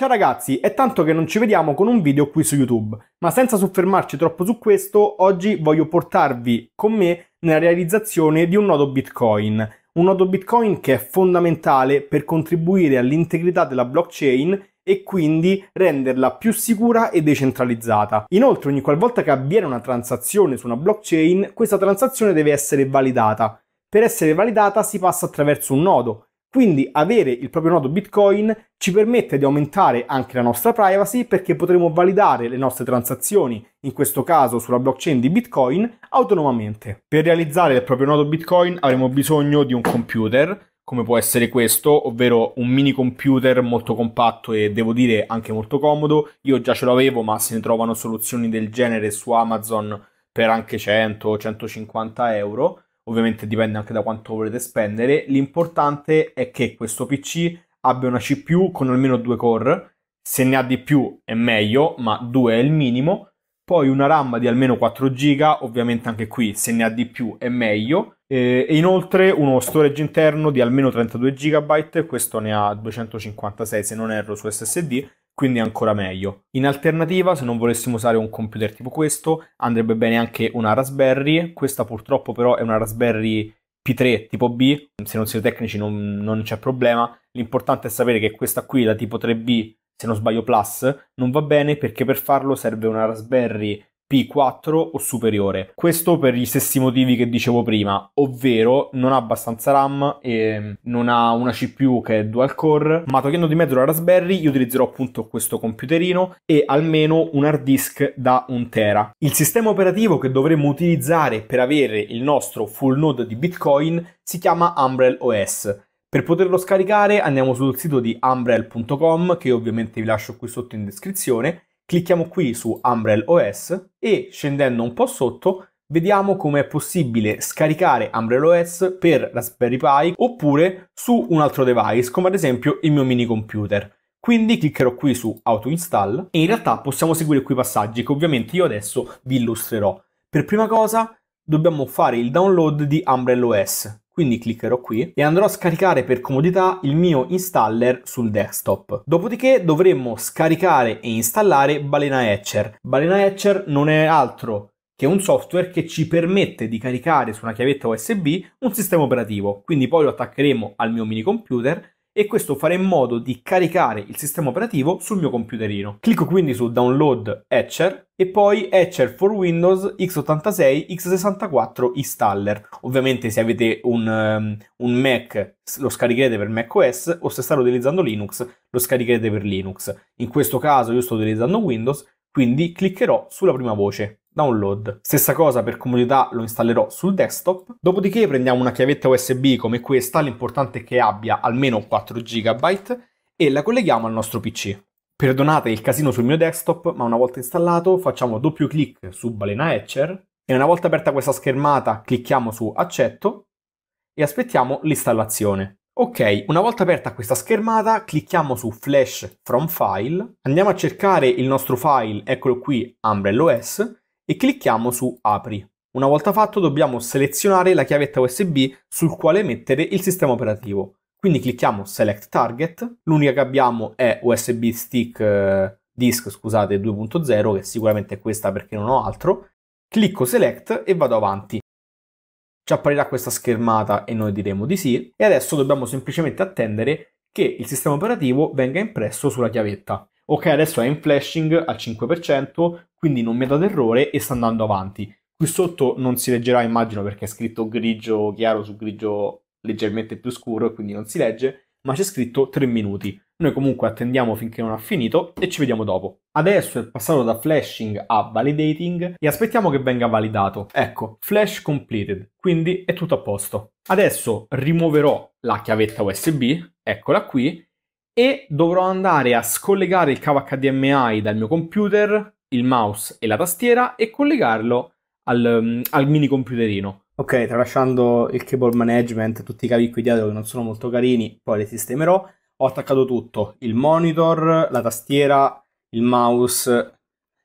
Ciao ragazzi, è tanto che non ci vediamo con un video qui su YouTube, ma senza soffermarci troppo su questo, oggi voglio portarvi con me nella realizzazione di un nodo Bitcoin. Un nodo Bitcoin che è fondamentale per contribuire all'integrità della blockchain e quindi renderla più sicura e decentralizzata. Inoltre, ogni qualvolta che avviene una transazione su una blockchain, questa transazione deve essere validata. Per essere validata si passa attraverso un nodo quindi avere il proprio nodo Bitcoin ci permette di aumentare anche la nostra privacy perché potremo validare le nostre transazioni, in questo caso sulla blockchain di Bitcoin, autonomamente. Per realizzare il proprio nodo Bitcoin avremo bisogno di un computer, come può essere questo, ovvero un mini computer molto compatto e devo dire anche molto comodo. Io già ce l'avevo, ma se ne trovano soluzioni del genere su Amazon per anche 100-150 euro ovviamente dipende anche da quanto volete spendere. L'importante è che questo PC abbia una CPU con almeno due core, se ne ha di più è meglio, ma due è il minimo. Poi una RAM di almeno 4 GB, ovviamente anche qui se ne ha di più è meglio. Eh, e inoltre uno storage interno di almeno 32 GB, questo ne ha 256 se non erro su SSD quindi è ancora meglio. In alternativa, se non volessimo usare un computer tipo questo, andrebbe bene anche una Raspberry, questa purtroppo però è una Raspberry P3 tipo B, se non siete tecnici non, non c'è problema, l'importante è sapere che questa qui, la tipo 3B, se non sbaglio Plus, non va bene perché per farlo serve una Raspberry P4 o superiore. Questo per gli stessi motivi che dicevo prima, ovvero non ha abbastanza RAM e non ha una CPU che è dual core, ma togliendo di mezzo la Raspberry io utilizzerò appunto questo computerino e almeno un hard disk da 1 tera. Il sistema operativo che dovremmo utilizzare per avere il nostro full node di Bitcoin si chiama Umbrel OS. Per poterlo scaricare andiamo sul sito di umbrel.com che ovviamente vi lascio qui sotto in descrizione Clicchiamo qui su Umbrel OS e scendendo un po' sotto vediamo come è possibile scaricare Umbrel OS per Raspberry Pi oppure su un altro device, come ad esempio il mio mini computer. Quindi cliccherò qui su Auto Install e in realtà possiamo seguire quei passaggi che ovviamente io adesso vi illustrerò. Per prima cosa dobbiamo fare il download di Umbrel OS quindi cliccherò qui e andrò a scaricare per comodità il mio installer sul desktop. Dopodiché dovremmo scaricare e installare Balena Etcher. Balena Etcher non è altro che un software che ci permette di caricare su una chiavetta USB un sistema operativo, quindi poi lo attaccheremo al mio mini computer e questo farà in modo di caricare il sistema operativo sul mio computerino. Clicco quindi su Download Etcher e poi Etcher for Windows x86 x64 installer. Ovviamente se avete un, um, un Mac lo scaricherete per macOS o se state utilizzando Linux lo scaricherete per Linux. In questo caso io sto utilizzando Windows, quindi cliccherò sulla prima voce download. Stessa cosa per comodità lo installerò sul desktop. Dopodiché prendiamo una chiavetta USB come questa, l'importante è che abbia almeno 4 GB e la colleghiamo al nostro PC. Perdonate il casino sul mio desktop, ma una volta installato facciamo doppio clic su Balena Etcher e una volta aperta questa schermata clicchiamo su accetto e aspettiamo l'installazione. Ok, una volta aperta questa schermata clicchiamo su Flash from File, andiamo a cercare il nostro file, eccolo qui, Umbrella OS, e clicchiamo su Apri. Una volta fatto dobbiamo selezionare la chiavetta USB sul quale mettere il sistema operativo. Quindi clicchiamo Select Target, l'unica che abbiamo è USB Stick eh, Disk scusate, 2.0, che sicuramente è questa perché non ho altro. Clicco Select e vado avanti. Ci apparirà questa schermata e noi diremo di sì e adesso dobbiamo semplicemente attendere che il sistema operativo venga impresso sulla chiavetta ok adesso è in flashing al 5%, quindi non mi ha dato errore e sta andando avanti. Qui sotto non si leggerà immagino perché è scritto grigio chiaro su grigio leggermente più scuro e quindi non si legge, ma c'è scritto 3 minuti. Noi comunque attendiamo finché non ha finito e ci vediamo dopo. Adesso è passato da flashing a validating e aspettiamo che venga validato. Ecco, flash completed, quindi è tutto a posto. Adesso rimuoverò la chiavetta USB, eccola qui, e dovrò andare a scollegare il cavo HDMI dal mio computer, il mouse e la tastiera e collegarlo al, mm, al mini computerino. Ok, tralasciando il cable management, tutti i cavi qui dietro che non sono molto carini, poi li sistemerò. Ho attaccato tutto, il monitor, la tastiera, il mouse,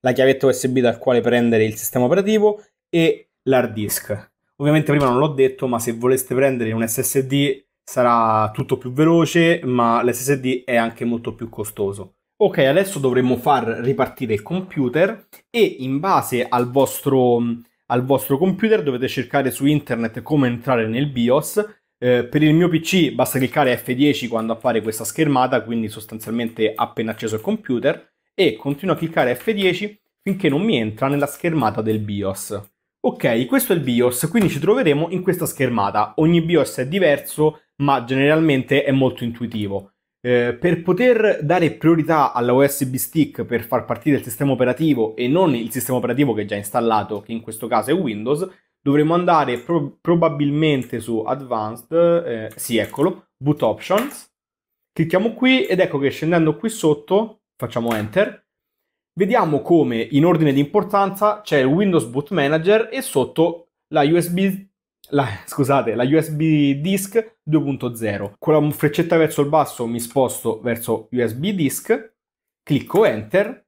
la chiavetta USB dal quale prendere il sistema operativo e l'hard disk. Ovviamente prima non l'ho detto, ma se voleste prendere un SSD sarà tutto più veloce, ma l'SSD è anche molto più costoso. Ok, adesso dovremmo far ripartire il computer e in base al vostro, al vostro computer dovete cercare su internet come entrare nel BIOS. Eh, per il mio PC basta cliccare F10 quando appare questa schermata, quindi sostanzialmente appena acceso il computer, e continuo a cliccare F10 finché non mi entra nella schermata del BIOS. Ok, questo è il BIOS, quindi ci troveremo in questa schermata. Ogni BIOS è diverso, ma generalmente è molto intuitivo. Eh, per poter dare priorità alla USB stick per far partire il sistema operativo e non il sistema operativo che è già installato, che in questo caso è Windows, dovremo andare pro- probabilmente su Advanced, eh, sì eccolo, Boot Options, clicchiamo qui ed ecco che scendendo qui sotto, facciamo Enter, vediamo come in ordine di importanza c'è il Windows Boot Manager e sotto la USB la, scusate, la USB disk 2.0. Con la freccetta verso il basso mi sposto verso USB disk, clicco enter,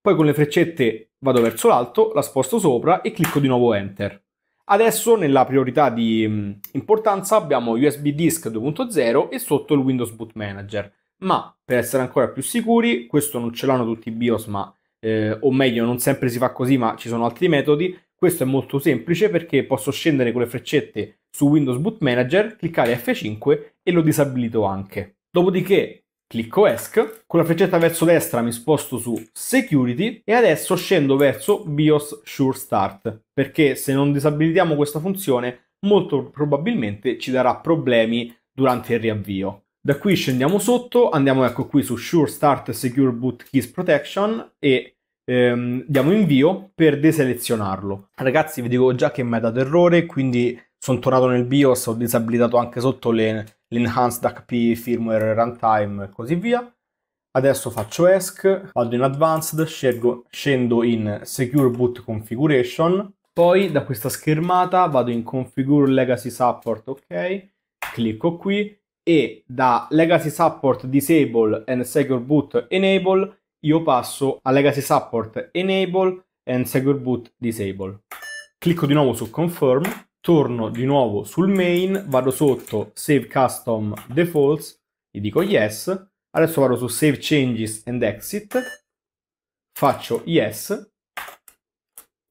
poi con le freccette vado verso l'alto, la sposto sopra e clicco di nuovo enter. Adesso nella priorità di mm, importanza abbiamo USB disk 2.0 e sotto il Windows Boot Manager. Ma per essere ancora più sicuri, questo non ce l'hanno tutti i BIOS, ma eh, o meglio, non sempre si fa così, ma ci sono altri metodi questo è molto semplice perché posso scendere con le freccette su Windows Boot Manager, cliccare F5 e lo disabilito anche. Dopodiché clicco ESC, con la freccetta verso destra mi sposto su Security e adesso scendo verso BIOS Sure Start, perché se non disabilitiamo questa funzione molto probabilmente ci darà problemi durante il riavvio. Da qui scendiamo sotto, andiamo ecco qui su Sure Start Secure Boot Keys Protection e ehm, diamo invio per deselezionarlo. Ragazzi, vi dico già che mi ha dato errore, quindi sono tornato nel BIOS, ho disabilitato anche sotto le, l'enhanced HP firmware runtime e così via. Adesso faccio ESC, vado in Advanced, scelgo, scendo in Secure Boot Configuration, poi da questa schermata vado in Configure Legacy Support, ok, clicco qui e da Legacy Support Disable and Secure Boot Enable io passo a Legacy Support Enable and Secure Boot Disable. Clicco di nuovo su Confirm, torno di nuovo sul main, vado sotto Save Custom Defaults, gli dico Yes, adesso vado su Save Changes and Exit, faccio Yes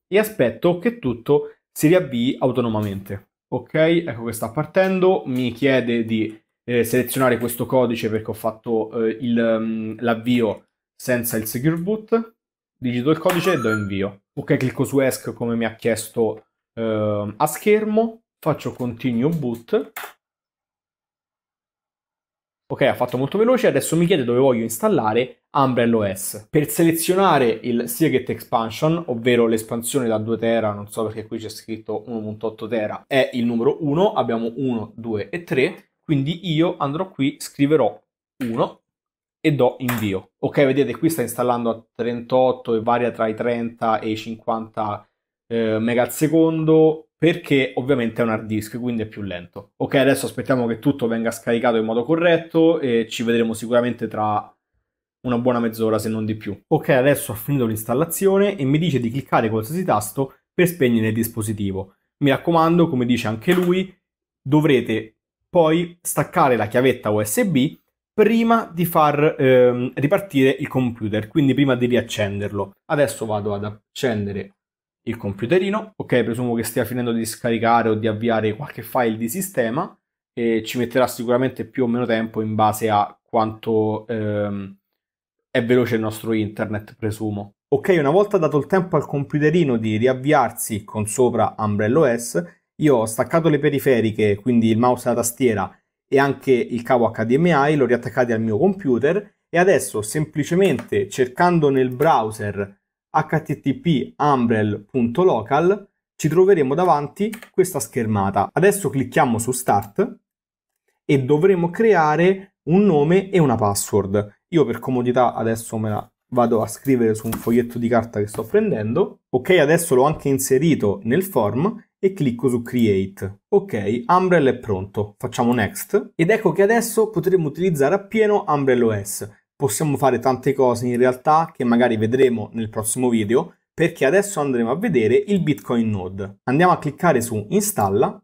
e aspetto che tutto si riavvii autonomamente. Ok, ecco che sta partendo, mi chiede di eh, selezionare questo codice perché ho fatto eh, mm, l'avvio senza il secure boot, digito il codice e do invio. Ok, clicco su ESC come mi ha chiesto eh, a schermo, faccio continue boot. Ok, ha fatto molto veloce, adesso mi chiede dove voglio installare Umbrella OS. Per selezionare il Seagate Expansion, ovvero l'espansione da 2 tera, non so perché qui c'è scritto 1.8 tera, è il numero 1, abbiamo 1, 2 e 3, quindi io andrò qui, scriverò 1 e do invio. Ok, vedete qui sta installando a 38 e varia tra i 30 e i 50 eh, mega secondo perché ovviamente è un hard disk quindi è più lento. Ok, adesso aspettiamo che tutto venga scaricato in modo corretto e ci vedremo sicuramente tra una buona mezz'ora se non di più. Ok, adesso ha finito l'installazione e mi dice di cliccare qualsiasi tasto per spegnere il dispositivo. Mi raccomando, come dice anche lui, dovrete poi staccare la chiavetta USB prima di far ehm, ripartire il computer, quindi prima di riaccenderlo. Adesso vado ad accendere il computerino, ok, presumo che stia finendo di scaricare o di avviare qualche file di sistema e ci metterà sicuramente più o meno tempo in base a quanto ehm, è veloce il nostro internet, presumo. Ok, una volta dato il tempo al computerino di riavviarsi con sopra Umbrella OS, io ho staccato le periferiche, quindi il mouse e la tastiera e anche il cavo HDMI, l'ho riattaccato al mio computer e adesso semplicemente cercando nel browser http://umbrel.local ci troveremo davanti questa schermata. Adesso clicchiamo su Start e dovremo creare un nome e una password. Io per comodità adesso me la vado a scrivere su un foglietto di carta che sto prendendo. Ok, adesso l'ho anche inserito nel form e clicco su Create. Ok, Umbrella è pronto, facciamo Next ed ecco che adesso potremo utilizzare appieno Umbrella OS. Possiamo fare tante cose in realtà che magari vedremo nel prossimo video perché adesso andremo a vedere il Bitcoin Node. Andiamo a cliccare su Installa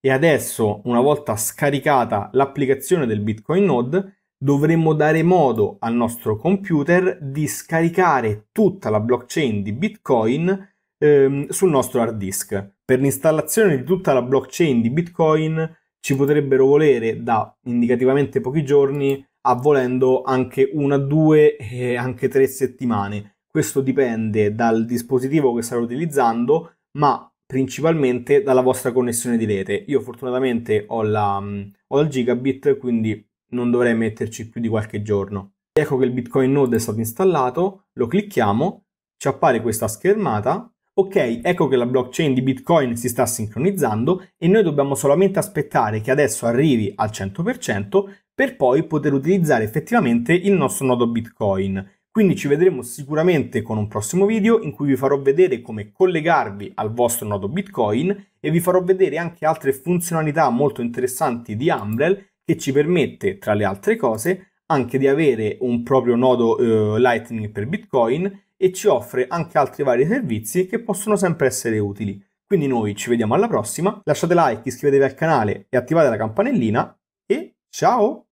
e adesso una volta scaricata l'applicazione del Bitcoin Node dovremmo dare modo al nostro computer di scaricare tutta la blockchain di Bitcoin ehm, sul nostro hard disk. Per l'installazione di tutta la blockchain di Bitcoin ci potrebbero volere da indicativamente pochi giorni a volendo anche una, due e anche tre settimane. Questo dipende dal dispositivo che state utilizzando, ma principalmente dalla vostra connessione di rete. Io fortunatamente ho la, mm, ho la gigabit, quindi non dovrei metterci più di qualche giorno. Ecco che il Bitcoin Node è stato installato, lo clicchiamo, ci appare questa schermata Ok, ecco che la blockchain di Bitcoin si sta sincronizzando e noi dobbiamo solamente aspettare che adesso arrivi al 100% per poi poter utilizzare effettivamente il nostro nodo Bitcoin. Quindi ci vedremo sicuramente con un prossimo video in cui vi farò vedere come collegarvi al vostro nodo Bitcoin e vi farò vedere anche altre funzionalità molto interessanti di Umbrel che ci permette, tra le altre cose, anche di avere un proprio nodo eh, Lightning per Bitcoin e ci offre anche altri vari servizi che possono sempre essere utili. Quindi noi ci vediamo alla prossima, lasciate like, iscrivetevi al canale e attivate la campanellina e ciao!